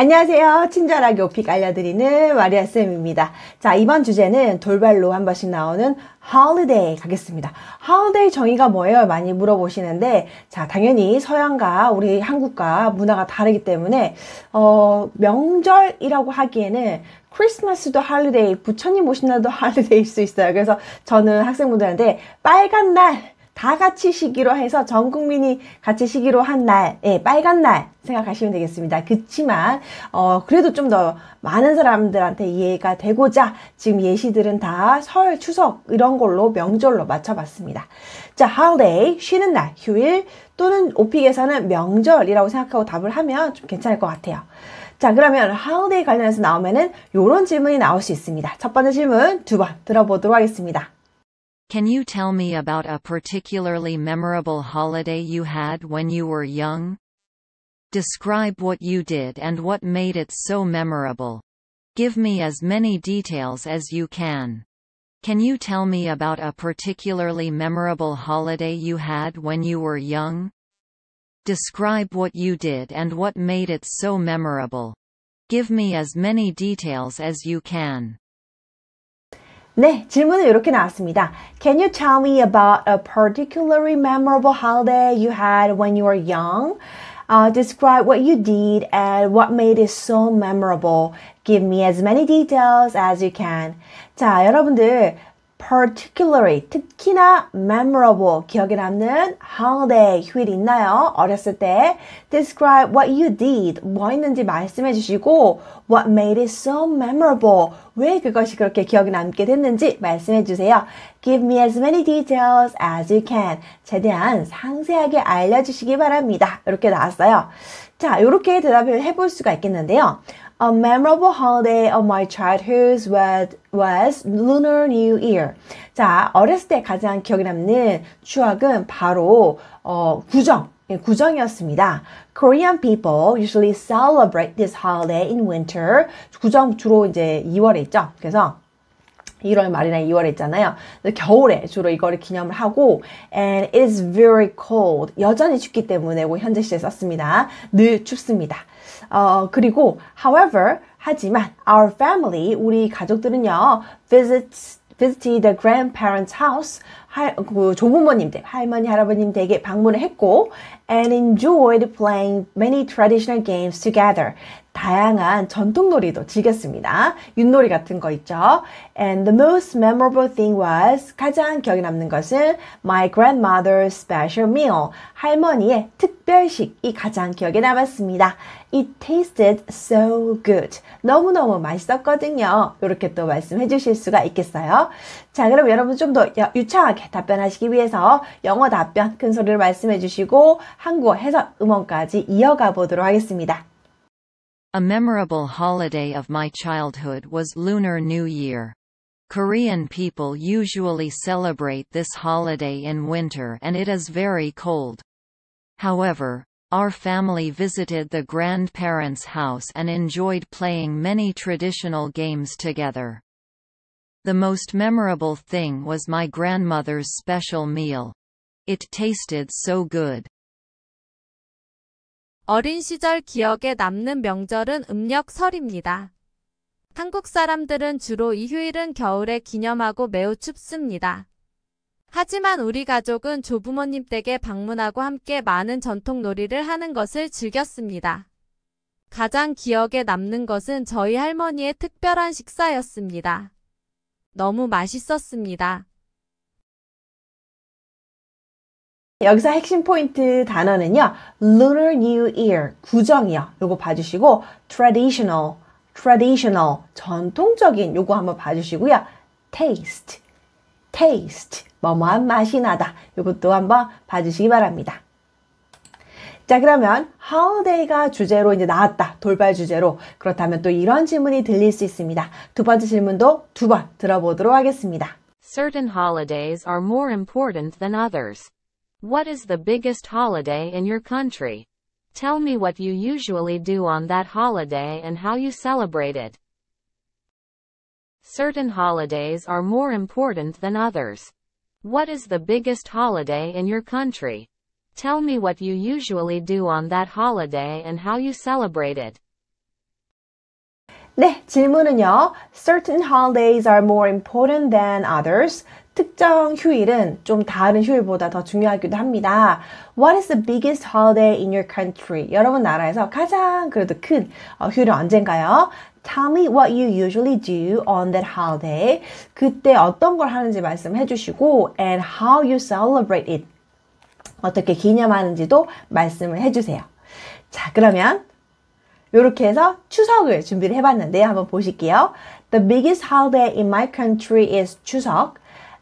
안녕하세요. 친절하게 오픽 알려드리는 마리아쌤입니다. 자, 이번 주제는 돌발로 한 번씩 나오는 holiday 가겠습니다. holiday 정의가 뭐예요? 많이 물어보시는데, 자, 당연히 서양과 우리 한국과 문화가 다르기 때문에, 어, 명절이라고 하기에는 크리스마스도 할리데이, 부처님 오신 날도 할리데이일 수 있어요. 그래서 저는 학생분들한테 빨간 날, 다 같이 쉬기로 해서 전 국민이 같이 쉬기로 한 날, 예, 빨간 날 생각하시면 되겠습니다. 그렇지만 어, 그래도 좀 더 많은 사람들한테 이해가 되고자 지금 예시들은 다 설, 추석 이런 걸로 명절로 맞춰봤습니다. 자, holiday, 쉬는 날, 휴일 또는 오픽에서는 명절이라고 생각하고 답을 하면 좀 괜찮을 것 같아요. 자, 그러면 holiday 관련해서 나오면은 이런 질문이 나올 수 있습니다. 첫 번째 질문 두 번 들어보도록 하겠습니다. Can you tell me about a particularly memorable holiday you had when you were young? Describe what you did and what made it so memorable. Give me as many details as you can. Can you tell me about a particularly memorable holiday you had when you were young? Describe what you did and what made it so memorable. Give me as many details as you can. 네, 질문은 이렇게 나왔습니다. Can you tell me about a particularly memorable holiday you had when you were young? Uh, describe what you did and what made it so memorable. Give me as many details as you can. 자, 여러분들 particularly 특히나 memorable 기억에 남는 holiday 휴일 있나요? 어렸을 때 describe what you did 뭐 했는지 말씀해 주시고 what made it so memorable 왜 그것이 그렇게 기억에 남게 됐는지 말씀해 주세요. Give me as many details as you can 최대한 상세하게 알려주시기 바랍니다. 이렇게 나왔어요. 자, 이렇게 대답을 해볼 수가 있겠는데요. A memorable holiday of my childhood was, was Lunar New Year. 자, 어렸을 때 가장 기억에 남는 추억은 바로 어, 구정, 구정이었습니다. Korean people usually celebrate this holiday in winter. 구정 주로 이제 2월에 있죠. 그래서 1월 말이나 2월에 있잖아요. 겨울에 주로 이거를 기념을 하고 and it is very cold. 여전히 춥기 때문에 현재 시제 썼습니다. 늘 춥습니다. 어, 그리고 however 하지만 our family 우리 가족들은요. visits visited the grandparents' house 할, 그 조부모님 댁 할머니 할아버님 댁에 방문을 했고 and enjoyed playing many traditional games together 다양한 전통놀이도 즐겼습니다. 윷놀이 같은 거 있죠. And the most memorable thing was 가장 기억에 남는 것은 my grandmother's special meal. 할머니의 특별식이 가장 기억에 남았습니다. It tasted so good. 너무너무 맛있었거든요. 이렇게 또 말씀해 주실 수가 있겠어요. 자, 그럼 여러분 좀 더 유창하게 답변하시기 위해서 영어 답변 큰 소리를 말씀해 주시고 한국어 해석 음원까지 이어가 보도록 하겠습니다. A memorable holiday of my childhood was Lunar New Year. Korean people usually celebrate this holiday in winter and it is very cold. However, our family visited the grandparents' house and enjoyed playing many traditional games together. The most memorable thing was my grandmother's special meal. It tasted so good. 어린 시절 기억에 남는 명절은 음력 설입니다. 한국 사람들은 주로 이 휴일은 겨울에 기념하고 매우 춥습니다. 하지만 우리 가족은 조부모님 댁에 방문하고 함께 많은 전통 놀이를 하는 것을 즐겼습니다. 가장 기억에 남는 것은 저희 할머니의 특별한 식사였습니다. 너무 맛있었습니다. 여기서 핵심 포인트 단어는요. Lunar New Year, 구정이요. 요거 봐주시고 traditional, traditional, 전통적인 요거 한번 봐주시고요. taste, taste, 뭐뭐한 맛이 나다. 요것도 한번 봐주시기 바랍니다. 자 그러면 holidays 주제로 이제 나왔다 돌발 주제로 그렇다면 또 이런 질문이 들릴 수 있습니다 두 번째 질문도 두 번 들어보도록 하겠습니다 Certain holidays are more important than others What is the biggest holiday in your country? Tell me what you usually do on that holiday and how you celebrate it. Certain holidays are more important than others. What is the biggest holiday in your country? Tell me what you usually do on that holiday and how you celebrate it. 네, 질문은요. Certain holidays are more important than others. 특정 휴일은 좀 다른 휴일보다 더 중요하기도 합니다. What is the biggest holiday in your country? 여러분 나라에서 가장 그래도 큰 휴일은 언젠가요? Tell me what you usually do on that holiday. 그때 어떤 걸 하는지 말씀해 주시고 and how you celebrate it. 어떻게 기념하는지도 말씀을 해 주세요. 자, 그러면 이렇게 해서 추석을 준비를 해봤는데요. 한번 보실게요. The biggest holiday in my country is 추석.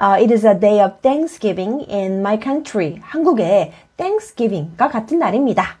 Uh, it is a day of Thanksgiving in my country. 한국의 Thanksgiving과 같은 날입니다.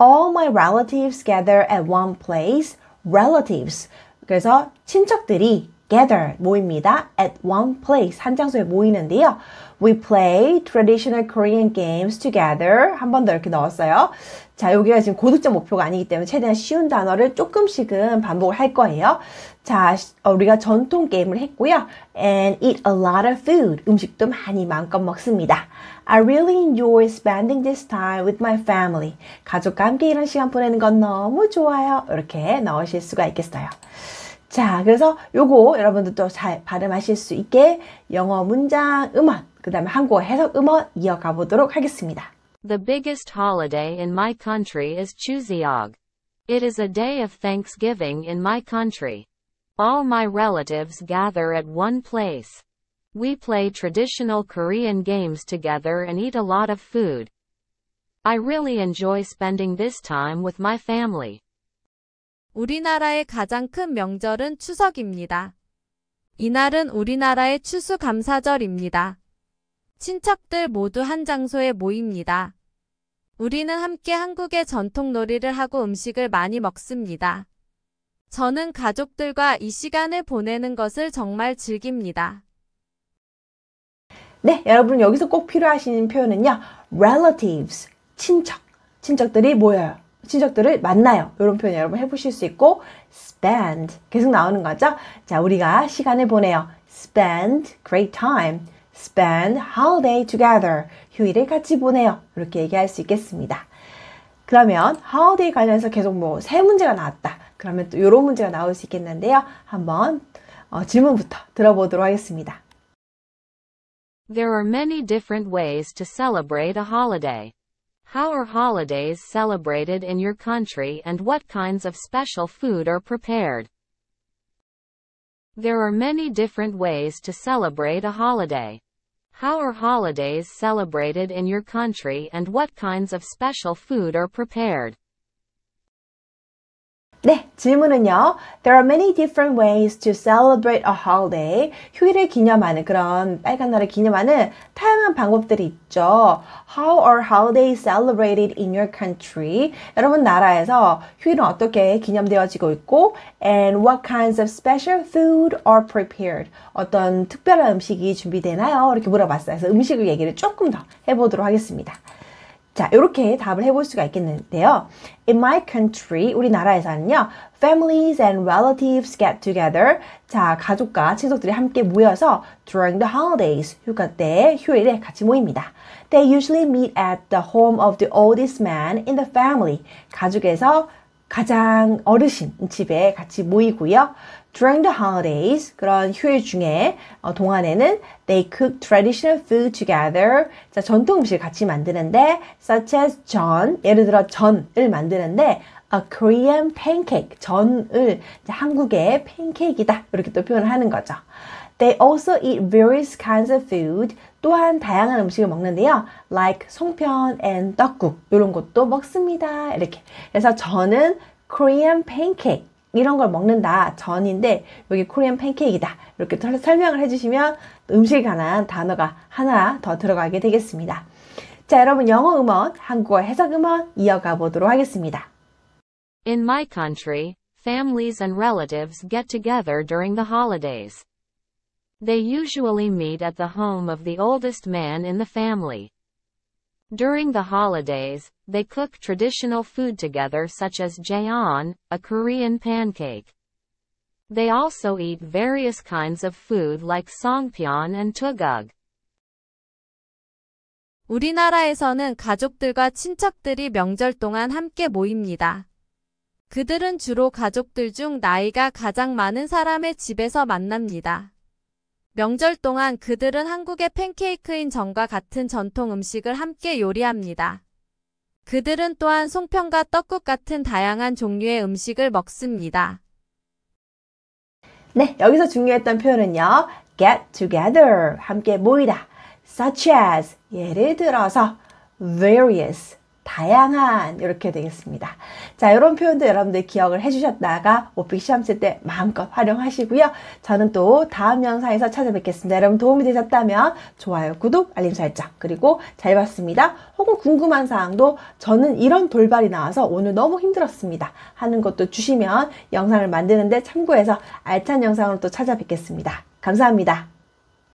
All my relatives gather at one place. Relatives. 그래서 친척들이 gather 모입니다. at one place 한 장소에 모이는데요. We play traditional Korean games together 한 번 더 이렇게 넣었어요. 자, 여기가 지금 고득점 목표가 아니기 때문에 최대한 쉬운 단어를 조금씩은 반복을 할 거예요. 자, 어, 우리가 전통 게임을 했고요. And eat a lot of food. 음식도 많이 마음껏 먹습니다. I really enjoy spending this time with my family. 가족과 함께 이런 시간 보내는 건 너무 좋아요. 이렇게 넣으실 수가 있겠어요. 자, 그래서 요거 여러분들도 잘 발음하실 수 있게 영어 문장 음원, 그 다음에 한국어 해석 음원 이어가 보도록 하겠습니다. The biggest holiday in my country is Chuseok. It is a day of Thanksgiving in my country. All my relatives gather at one place. We play traditional Korean games together and eat a lot of food. I really enjoy spending this time with my family. 우리나라의 가장 큰 명절은 추석입니다. 이날은 우리나라의 추수감사절입니다. 친척들 모두 한 장소에 모입니다. 우리는 함께 한국의 전통놀이를 하고 음식을 많이 먹습니다. 저는 가족들과 이 시간을 보내는 것을 정말 즐깁니다. 네, 여러분 여기서 꼭 필요하신 표현은요. relatives, 친척, 친척들이 모여요. 친척들을 만나요. 이런 표현 여러분 해보실 수 있고 spend 계속 나오는 거죠. 자, 우리가 시간을 보내요. spend great time, spend holiday together. 휴일을 같이 보내요. 이렇게 얘기할 수 있겠습니다. 그러면 holiday 관련해서 계속 뭐 세 문제가 나왔다. 그러면 또 이런 문제가 나올 수 있겠는데요. 한번 어, 질문부터 들어보도록 하겠습니다. There are many different ways to celebrate a holiday. How are holidays celebrated in your country and what kinds of special food are prepared? There are many different ways to celebrate a holiday. How are holidays celebrated in your country and what kinds of special food are prepared? 네, 질문은요. There are many different ways to celebrate a holiday. 휴일을 기념하는 그런 빨간 날을 기념하는 다양한 방법들이 있죠. How are holidays celebrated in your country? 여러분 나라에서 휴일은 어떻게 기념되어지고 있고 and what kinds of special food are prepared? 어떤 특별한 음식이 준비되나요? 이렇게 물어봤어요. 그래서 음식을 얘기를 조금 더 해보도록 하겠습니다. 자, 이렇게 답을 해볼 수가 있겠는데요. In my country, 우리나라에서는요, families and relatives get together. 자, 가족과 친척들이 함께 모여서 during the holidays, 휴가 때, 휴일에 같이 모입니다. They usually meet at the home of the oldest man in the family. 가족에서 가장 어르신 집에 같이 모이고요. During the holidays, 그런 휴일 중에 어, 동안에는 they cook traditional food together. 자, 전통 음식을 같이 만드는데 such as 전, 예를 들어 전을 만드는데 a Korean pancake, 전을 한국의 팬케이크이다 이렇게 또 표현을 하는 거죠. They also eat various kinds of food. 또한 다양한 음식을 먹는데요. Like 송편 and 떡국 이런 것도 먹습니다. 이렇게. 그래서 저는 Korean pancake 이런 걸 먹는다 전인데 여기 코리안 팬케이크다 이렇게 설명을 해주시면 음식에 관한 단어가 하나 더 들어가게 되겠습니다. 자 여러분 영어 음원, 한국어 해석 음원 이어가 보도록 하겠습니다. In my country, families and relatives get together during the holidays. They usually meet at the home of the oldest man in the family. During the holidays, they cook traditional food together such as jaeon, a Korean pancake. They also eat various kinds of food like songpyeon and tugug. 우리나라에서는 가족들과 친척들이 명절 동안 함께 모입니다. 그들은 주로 가족들 중 나이가 가장 많은 사람의 집에서 만납니다. 명절 동안 그들은 한국의 팬케이크인 전과 같은 전통 음식을 함께 요리합니다. 그들은 또한 송편과 떡국 같은 다양한 종류의 음식을 먹습니다. 네, 여기서 중요했던 표현은요. get together, 함께 모이다. such as, 예를 들어서, various, 다양한 이렇게 되겠습니다. 자, 이런 표현도 여러분들 기억을 해주셨다가 오픽 시험칠 때 마음껏 활용하시고요. 저는 또 다음 영상에서 찾아뵙겠습니다. 여러분 도움이 되셨다면 좋아요, 구독, 알림 설정 그리고 잘 봤습니다. 혹은 궁금한 사항도 저는 이런 돌발이 나와서 오늘 너무 힘들었습니다. 하는 것도 주시면 영상을 만드는데 참고해서 알찬 영상으로 또 찾아뵙겠습니다. 감사합니다.